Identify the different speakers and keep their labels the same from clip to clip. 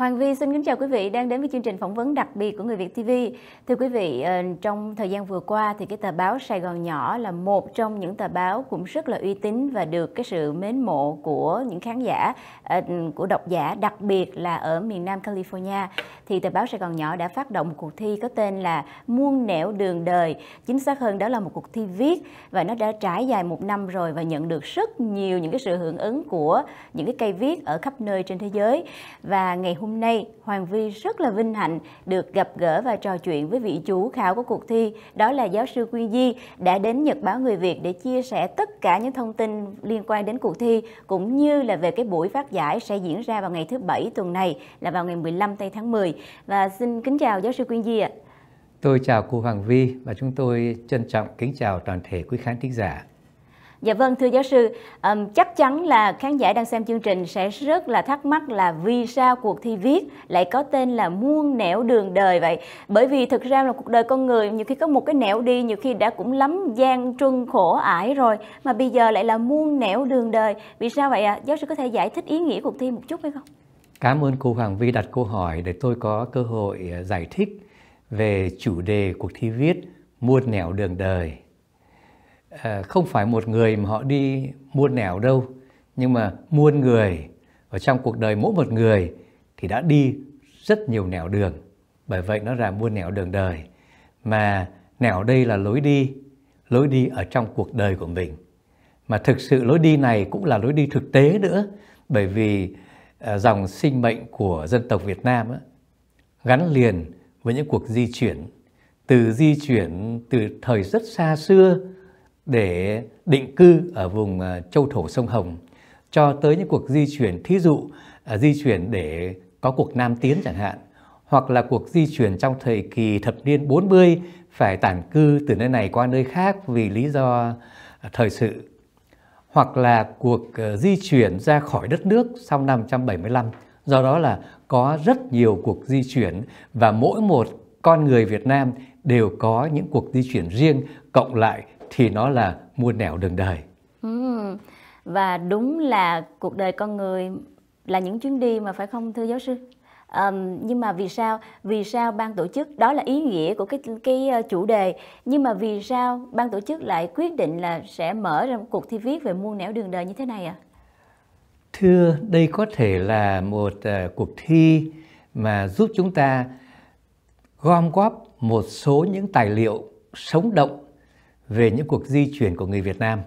Speaker 1: Hoàng Vi xin kính chào quý vị đang đến với chương trình phỏng vấn đặc biệt của Người Việt TV. Thưa quý vị, ờ, trong thời gian vừa qua thì cái tờ báo Sài Gòn Nhỏ là một trong những tờ báo cũng rất là uy tín và được cái sự mến mộ của những khán giả, ờ, của độc giả, đặc biệt là ở miền Nam California thì tờ báo Sài Gòn Nhỏ đã phát động một cuộc thi có tên là Muôn nẻo đường đời. Chính xác hơn đó là một cuộc thi viết và nó đã trải dài một năm rồi và nhận được rất nhiều những cái sự hưởng ứng của những cái cây viết ở khắp nơi trên thế giới. Và ngày hôm nay Hoàng Vi rất là vinh hạnh được gặp gỡ và trò chuyện với vị chủ khảo của cuộc thi đó là giáo sư Quy Di đã đến Nhật báo Người Việt để chia sẻ tất cả những thông tin liên quan đến cuộc thi cũng như là về cái buổi phát giải sẽ diễn ra vào ngày thứ Bảy tuần này là vào ngày 15 tây tháng 10 và xin kính chào giáo sư Quyên Di ạ.
Speaker 2: Tôi chào cô Hoàng Vi và chúng tôi trân trọng kính chào toàn thể quý khán thính giả.
Speaker 1: Dạ vâng thưa giáo sư, um, chắc chắn là khán giả đang xem chương trình sẽ rất là thắc mắc là vì sao cuộc thi viết lại có tên là muôn nẻo đường đời vậy? Bởi vì thực ra là cuộc đời con người nhiều khi có một cái nẻo đi, nhiều khi đã cũng lắm gian truân khổ ải rồi mà bây giờ lại là muôn nẻo đường đời. Vì sao vậy ạ? À? Giáo sư có thể giải thích ý nghĩa cuộc thi một chút hay không?
Speaker 2: Cảm ơn cô Hoàng Vi đặt câu hỏi để tôi có cơ hội ờ, giải thích về chủ đề cuộc thi viết Muôn nẻo đường đời. À, không phải một người mà họ đi muôn nẻo đâu, nhưng mà muôn người ở trong cuộc đời mỗi một người thì đã đi rất nhiều nẻo đường. Bởi vậy nó là muôn nẻo đường đời. Mà nẻo đây là lối đi, lối đi ở trong cuộc đời của mình. Mà thực sự lối đi này cũng là lối đi thực tế nữa, bởi vì À, dòng sinh mệnh của dân tộc Việt Nam á, gắn liền với những cuộc di chuyển từ di chuyển từ thời rất xa xưa để định cư ở vùng à, châu thổ sông Hồng cho tới những cuộc di chuyển thí dụ à, di chuyển để có cuộc nam tiến chẳng hạn hoặc là cuộc di chuyển trong thời kỳ thập niên 40 phải tản cư từ nơi này qua nơi khác vì lý do thời sự hoặc là cuộc ờ, di chuyển ra khỏi đất nước sau năm 175. Do đó là có rất nhiều cuộc di chuyển và mỗi một con người Việt Nam đều có những cuộc di chuyển riêng cộng lại thì nó là muôn nẻo đường đời.
Speaker 1: Và đúng là cuộc đời con người là những chuyến đi mà phải không thưa giáo sư? um, nhưng mà vì sao vì sao ban tổ chức đó là ý nghĩa của cái cái ờ, chủ đề nhưng mà vì sao ban tổ chức lại quyết định là sẽ mở ra một cuộc thi viết về muôn nẻo đường đời như thế này ạ à?
Speaker 2: thưa đây có thể là một uh, cuộc thi mà giúp chúng ta gom góp một số những tài liệu sống động về những cuộc di chuyển của người Việt Nam.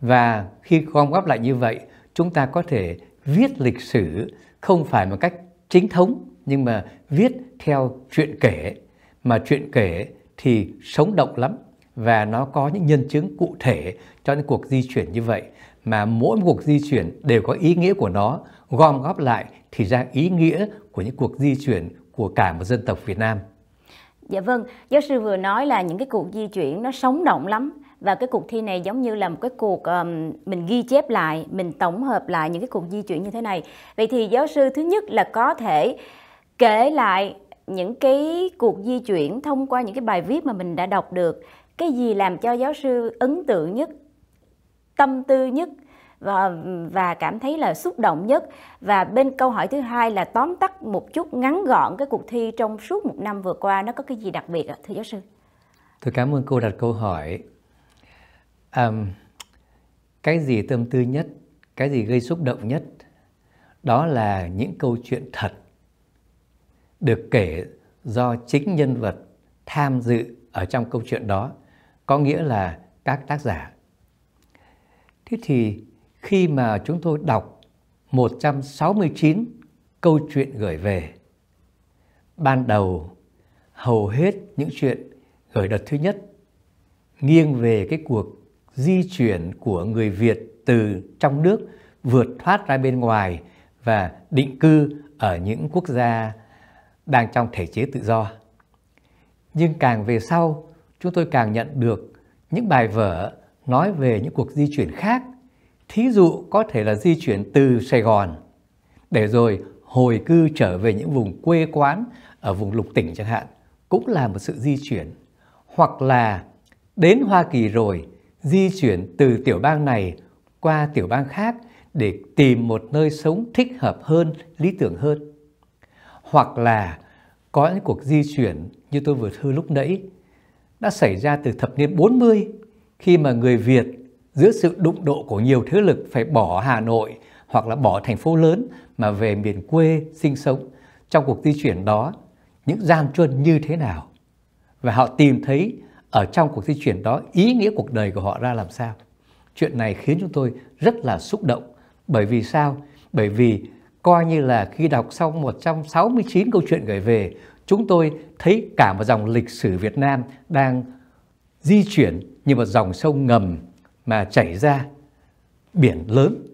Speaker 2: Và khi gom góp lại như vậy, chúng ta có thể viết lịch sử không phải một cách chính thống nhưng mà viết theo chuyện kể mà chuyện kể thì sống động lắm và nó có những nhân chứng cụ thể cho những cuộc di chuyển như vậy mà mỗi một cuộc di chuyển đều có ý nghĩa của nó gom góp lại thì ra ý nghĩa của những cuộc di chuyển của cả một dân tộc Việt Nam.
Speaker 1: Dạ vâng, giáo sư vừa nói là những cái cuộc di chuyển nó sống động lắm và cái cuộc thi này giống như là một cái cuộc um, mình ghi chép lại mình tổng hợp lại những cái cuộc di chuyển như thế này vậy thì giáo sư thứ nhất là có thể kể lại những cái cuộc di chuyển thông qua những cái bài viết mà mình đã đọc được cái gì làm cho giáo sư ấn tượng nhất tâm tư nhất và, và cảm thấy là xúc động nhất và bên câu hỏi thứ hai là tóm tắt một chút ngắn gọn cái cuộc thi trong suốt một năm vừa qua nó có cái gì đặc biệt ạ thưa giáo sư
Speaker 2: tôi cảm ơn cô đặt câu hỏi um, cái gì tâm tư nhất cái gì gây xúc động nhất đó là những câu chuyện thật được kể do chính nhân vật tham dự ở trong câu chuyện đó có nghĩa là các tác giả thế thì khi mà chúng tôi đọc 169 câu chuyện gửi về ban đầu hầu hết những chuyện gửi đợt thứ nhất nghiêng về cái cuộc di chuyển của người Việt từ trong nước vượt thoát ra bên ngoài và định cư ở những quốc gia đang trong thể chế tự do. Nhưng càng về sau, chúng tôi càng nhận được những bài vở nói về những cuộc di chuyển khác. Thí dụ có thể là di chuyển từ Sài Gòn để rồi hồi cư trở về những vùng quê quán ở vùng lục tỉnh chẳng hạn cũng là một sự di chuyển hoặc là đến Hoa Kỳ rồi di chuyển từ tiểu bang này qua tiểu bang khác để tìm một nơi sống thích hợp hơn, lý tưởng hơn. Hoặc là có những cuộc di chuyển như tôi vừa thưa lúc nãy đã xảy ra từ thập niên 40 khi mà người Việt giữa sự đụng độ của nhiều thế lực phải bỏ Hà Nội hoặc là bỏ thành phố lớn mà về miền quê sinh sống. Trong cuộc di chuyển đó, những gian truân như thế nào? Và họ tìm thấy ở trong cuộc di chuyển đó ý nghĩa cuộc đời của họ ra làm sao. Chuyện này khiến chúng tôi rất là xúc động. Bởi vì sao? Bởi vì coi như là khi đọc xong 169 câu chuyện gửi về, chúng tôi thấy cả một dòng lịch sử Việt Nam đang di chuyển như một dòng sông ngầm mà chảy ra biển lớn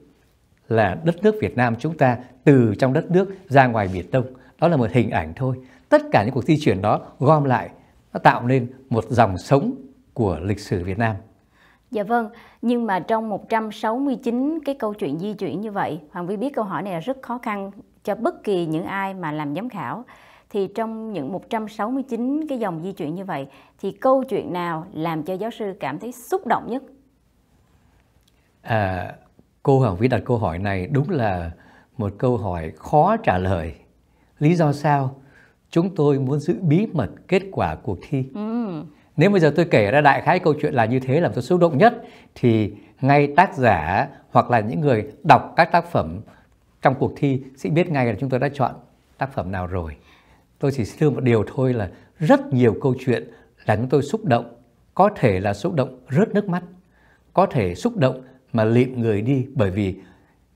Speaker 2: là đất nước Việt Nam chúng ta từ trong đất nước ra ngoài Biển Đông. Đó là một hình ảnh thôi. Tất cả những cuộc di chuyển đó gom lại nó tạo nên một dòng sống của lịch sử Việt Nam.
Speaker 1: Dạ vâng, nhưng mà trong 169 cái câu chuyện di chuyển như vậy, Hoàng Vy biết câu hỏi này là rất khó khăn cho bất kỳ những ai mà làm giám khảo. Thì trong những 169 cái dòng di chuyển như vậy, thì câu chuyện nào làm cho giáo sư cảm thấy xúc động nhất?
Speaker 2: À, cô Hoàng Vy đặt câu hỏi này đúng là một câu hỏi khó trả lời. Lý do sao? chúng tôi muốn giữ bí mật kết quả cuộc thi. Ừ. Nếu bây giờ tôi kể ra đại khái câu chuyện là như thế làm tôi xúc động nhất thì ngay tác giả hoặc là những người đọc các tác phẩm trong cuộc thi sẽ biết ngay là chúng tôi đã chọn tác phẩm nào rồi. Tôi chỉ thưa một điều thôi là rất nhiều câu chuyện là chúng tôi xúc động, có thể là xúc động rớt nước mắt, có thể xúc động mà lịm người đi bởi vì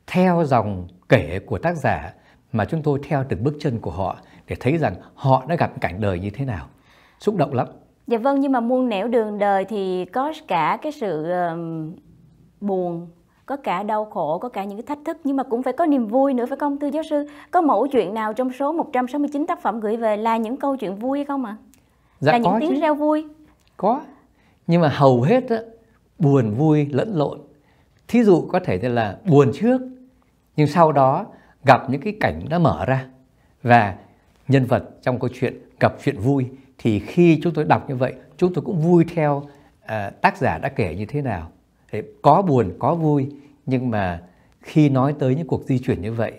Speaker 2: theo dòng kể của tác giả mà chúng tôi theo từng bước chân của họ để thấy rằng họ đã gặp cảnh đời như thế nào. Xúc động lắm.
Speaker 1: Dạ vâng, nhưng mà muôn nẻo đường đời thì có cả cái sự uh, buồn, có cả đau khổ, có cả những cái thách thức nhưng mà cũng phải có niềm vui nữa phải không thưa giáo sư? Có mẫu chuyện nào trong số 169 tác phẩm gửi về là những câu chuyện vui hay không ạ? À?
Speaker 2: Dạ, là những tiếng chứ. reo vui. Có. Nhưng mà hầu hết á, buồn vui lẫn lộn. Thí dụ có thể là buồn trước nhưng sau đó gặp những cái cảnh đã mở ra và nhân vật trong câu chuyện gặp chuyện vui thì khi chúng tôi đọc như vậy chúng tôi cũng vui theo à, tác giả đã kể như thế nào để có buồn có vui nhưng mà khi nói tới những cuộc di chuyển như vậy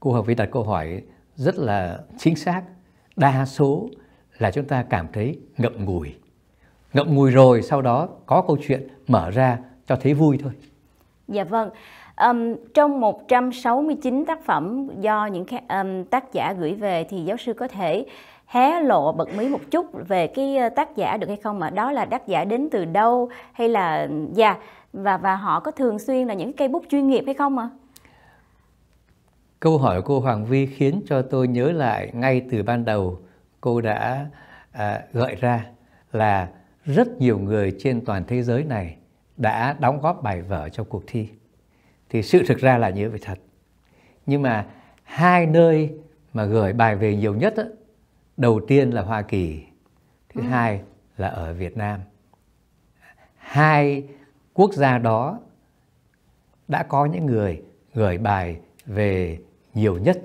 Speaker 2: cô học viên đặt câu hỏi rất là chính xác đa số là chúng ta cảm thấy ngậm ngùi ngậm ngùi rồi sau đó có câu chuyện mở ra cho thấy vui thôi
Speaker 1: dạ vâng Um, trong 169 tác phẩm do những um, tác giả gửi về thì giáo sư có thể hé lộ bật mí một chút về cái tác giả được hay không mà đó là tác giả đến từ đâu hay là dạ yeah, và và họ có thường xuyên là những cây bút chuyên nghiệp hay không ạ?
Speaker 2: Câu hỏi của cô Hoàng Vi khiến cho tôi nhớ lại ngay từ ban đầu cô đã à, gợi ra là rất nhiều người trên toàn thế giới này đã đóng góp bài vở cho cuộc thi thì sự thực ra là như vậy thật nhưng mà hai nơi mà gửi bài về nhiều nhất đó, đầu tiên là Hoa Kỳ thứ ừ. hai là ở Việt Nam hai quốc gia đó đã có những người gửi bài về nhiều nhất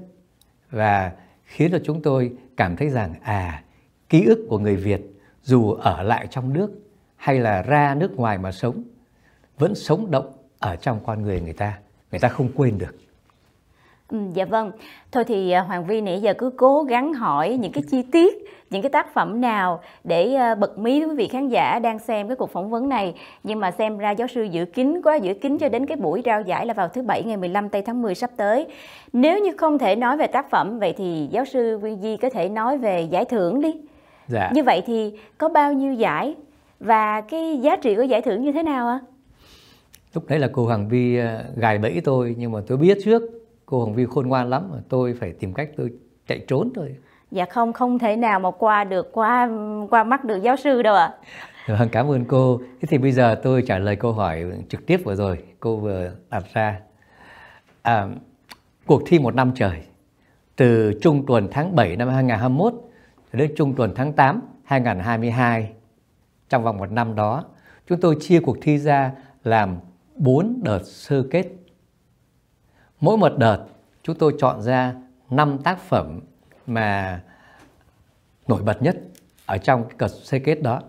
Speaker 2: và khiến cho chúng tôi cảm thấy rằng à ký ức của người Việt dù ở lại trong nước hay là ra nước ngoài mà sống vẫn sống động ở trong con người người ta người ta không quên được
Speaker 1: ừ, dạ vâng thôi thì à, hoàng vi nãy giờ cứ cố gắng hỏi những cái chi tiết những cái tác phẩm nào để à, bật mí với quý vị khán giả đang xem cái cuộc phỏng vấn này nhưng mà xem ra giáo sư giữ kín quá giữ kín cho đến cái buổi trao giải là vào thứ bảy ngày 15 tây tháng 10 sắp tới nếu như không thể nói về tác phẩm vậy thì giáo sư vi di có thể nói về giải thưởng đi dạ. như vậy thì có bao nhiêu giải và cái giá trị của giải thưởng như thế nào ạ à?
Speaker 2: lúc đấy là cô Hoàng Vi ờ, gài bẫy tôi nhưng mà tôi biết trước cô Hoàng Vi khôn ngoan lắm mà tôi phải tìm cách tôi chạy trốn thôi
Speaker 1: dạ không không thể nào mà qua được qua qua mắt được giáo sư đâu ạ
Speaker 2: à. vâng cảm ơn cô thế thì bây giờ tôi trả lời câu hỏi trực tiếp vừa rồi cô vừa đặt ra à, cuộc thi một năm trời từ trung tuần tháng 7 năm 2021 đến trung tuần tháng 8 2022 trong vòng một năm đó chúng tôi chia cuộc thi ra làm 4 đợt sơ kết. Mỗi một đợt chúng tôi chọn ra 5 tác phẩm mà nổi bật nhất ở trong cái cột sơ kết đó.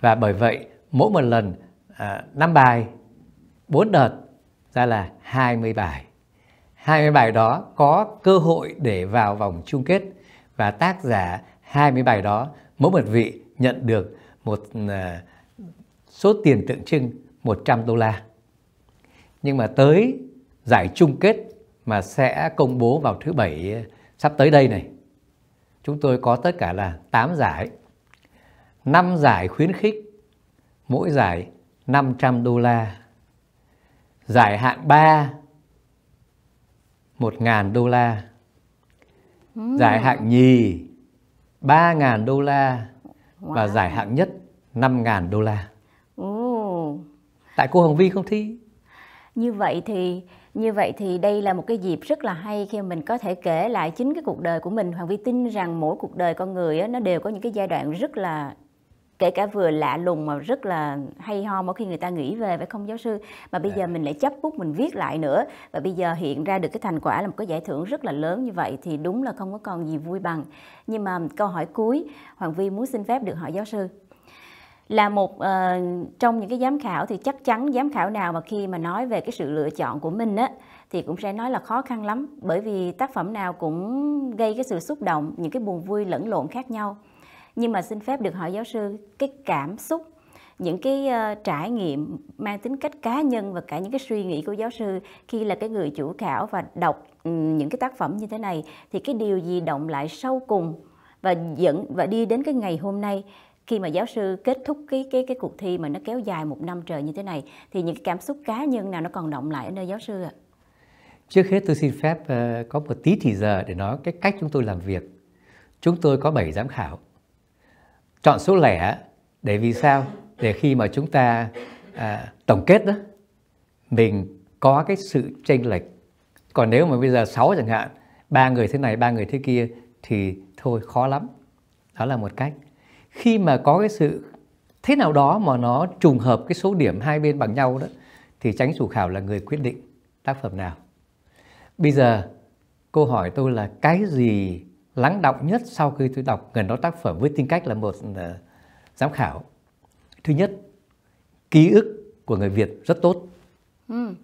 Speaker 2: Và bởi vậy mỗi một lần à, 5 bài, 4 đợt ra là 20 bài. 20 bài đó có cơ hội để vào vòng chung kết và tác giả 20 bài đó mỗi một vị nhận được một à, số tiền tượng trưng 100 đô la nhưng mà tới giải chung kết mà sẽ công bố vào thứ bảy ờ, sắp tới đây này chúng tôi có tất cả là 8 giải 5 giải khuyến khích mỗi giải 500 đô la giải hạng 3 1.000 đô la
Speaker 1: giải hạng
Speaker 2: nhì 3.000 đô la và giải hạng nhất 5.000 đô la. Tại cô Hồng Vi không thi
Speaker 1: như vậy thì như vậy thì đây là một cái dịp rất là hay khi mình có thể kể lại chính cái cuộc đời của mình hoàng vi tin rằng mỗi cuộc đời con người á, nó đều có những cái giai đoạn rất là kể cả vừa lạ lùng mà rất là hay ho mỗi khi người ta nghĩ về phải không giáo sư mà bây giờ dạ. mình lại chấp bút mình viết lại nữa và bây giờ hiện ra được cái thành quả là một cái giải thưởng rất là lớn như vậy thì đúng là không có còn gì vui bằng nhưng mà câu hỏi cuối hoàng vi muốn xin phép được hỏi giáo sư là một uh, trong những cái giám khảo thì chắc chắn giám khảo nào mà khi mà nói về cái sự lựa chọn của mình á thì cũng sẽ nói là khó khăn lắm bởi vì tác phẩm nào cũng gây cái sự xúc động những cái buồn vui lẫn lộn khác nhau nhưng mà xin phép được hỏi giáo sư cái cảm xúc những cái uh, trải nghiệm mang tính cách cá nhân và cả những cái suy nghĩ của giáo sư khi là cái người chủ khảo và đọc um, những cái tác phẩm như thế này thì cái điều gì động lại sâu cùng và dẫn và đi đến cái ngày hôm nay khi mà giáo sư kết thúc cái cái cái cuộc thi mà nó kéo dài một năm trời như thế này thì những cảm xúc cá nhân nào nó còn động lại ở nơi giáo sư ạ?
Speaker 2: Trước hết tôi xin phép uh, có một tí thì giờ để nói cái cách chúng tôi làm việc. Chúng tôi có 7 giám khảo. Chọn số lẻ để vì sao? Để khi mà chúng ta à, tổng kết đó mình có cái sự chênh lệch. Còn nếu mà bây giờ 6 chẳng hạn, ba người thế này, ba người thế kia thì thôi khó lắm. Đó là một cách khi mà có cái sự thế nào đó mà nó trùng hợp cái số điểm hai bên bằng nhau đó thì tránh chủ khảo là người quyết định tác phẩm nào bây giờ câu hỏi tôi là cái gì lắng động nhất sau khi tôi đọc gần đó tác phẩm với tính cách là một ờ, giám khảo thứ nhất ký ức của người việt rất tốt ừ.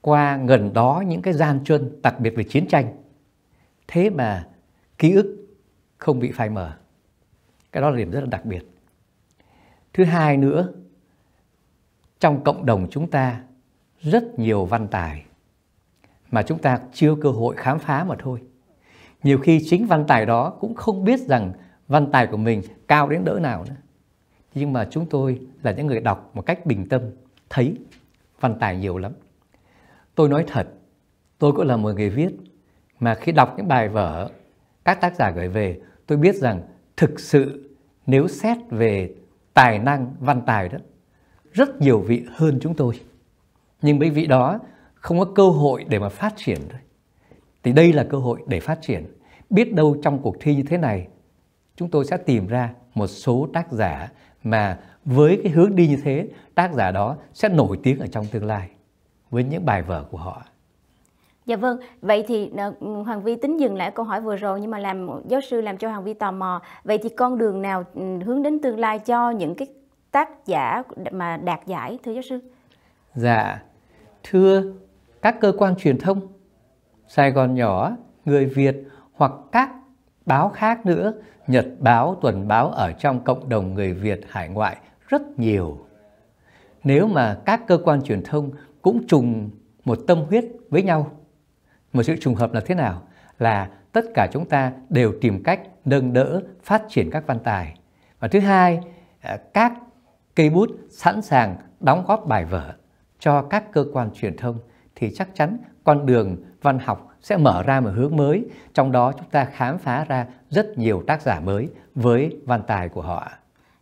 Speaker 2: qua gần đó những cái gian chân đặc biệt về chiến tranh thế mà ký ức không bị phai mờ cái đó là điểm rất là đặc biệt thứ hai nữa trong cộng đồng chúng ta rất nhiều văn tài mà chúng ta chưa cơ hội khám phá mà thôi nhiều khi chính văn tài đó cũng không biết rằng văn tài của mình cao đến đỡ nào nữa nhưng mà chúng tôi là những người đọc một cách bình tâm thấy văn tài nhiều lắm tôi nói thật tôi cũng là một người viết mà khi đọc những bài vở các tác giả gửi về tôi biết rằng thực sự nếu xét về tài năng văn tài đó rất nhiều vị hơn chúng tôi nhưng mấy vị đó không có cơ hội để mà phát triển thôi thì đây là cơ hội để phát triển biết đâu trong cuộc thi như thế này chúng tôi sẽ tìm ra một số tác giả mà với cái hướng đi như thế tác giả đó sẽ nổi tiếng ở trong tương lai với những bài vở của họ
Speaker 1: Dạ vâng, vậy thì ờ, Hoàng Vi tính dừng lại câu hỏi vừa rồi nhưng mà làm giáo sư làm cho Hoàng Vi tò mò. Vậy thì con đường nào ừ, hướng đến tương lai cho những cái tác giả mà đạt giải thưa giáo sư?
Speaker 2: Dạ, thưa các cơ quan truyền thông Sài Gòn nhỏ, người Việt hoặc các báo khác nữa, Nhật báo, tuần báo ở trong cộng đồng người Việt hải ngoại rất nhiều. Nếu mà các cơ quan truyền thông cũng trùng một tâm huyết với nhau một sự trùng hợp là thế nào? Là tất cả chúng ta đều tìm cách nâng đỡ phát triển các văn tài. Và thứ hai, à, các cây bút sẵn sàng đóng góp bài vở cho các cơ quan truyền thông thì chắc chắn con đường văn học sẽ mở ra một hướng mới, trong đó chúng ta khám phá ra rất nhiều tác giả mới với văn tài của họ.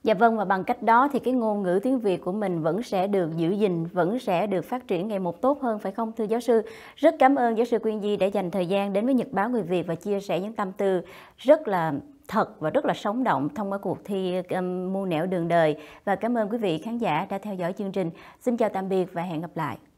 Speaker 1: Dạ vâng và bằng cách đó thì cái ngôn ngữ tiếng Việt của mình vẫn sẽ được giữ gìn, vẫn sẽ được phát triển ngày một tốt hơn phải không thưa giáo sư? Rất cảm ơn giáo sư Quyên Di đã dành thời gian đến với Nhật báo Người Việt và chia sẻ những tâm tư rất là thật và rất là sống động thông qua cuộc thi um, mua nẻo đường đời và cảm ơn quý vị khán giả đã theo dõi chương trình. Xin chào tạm biệt và hẹn gặp lại.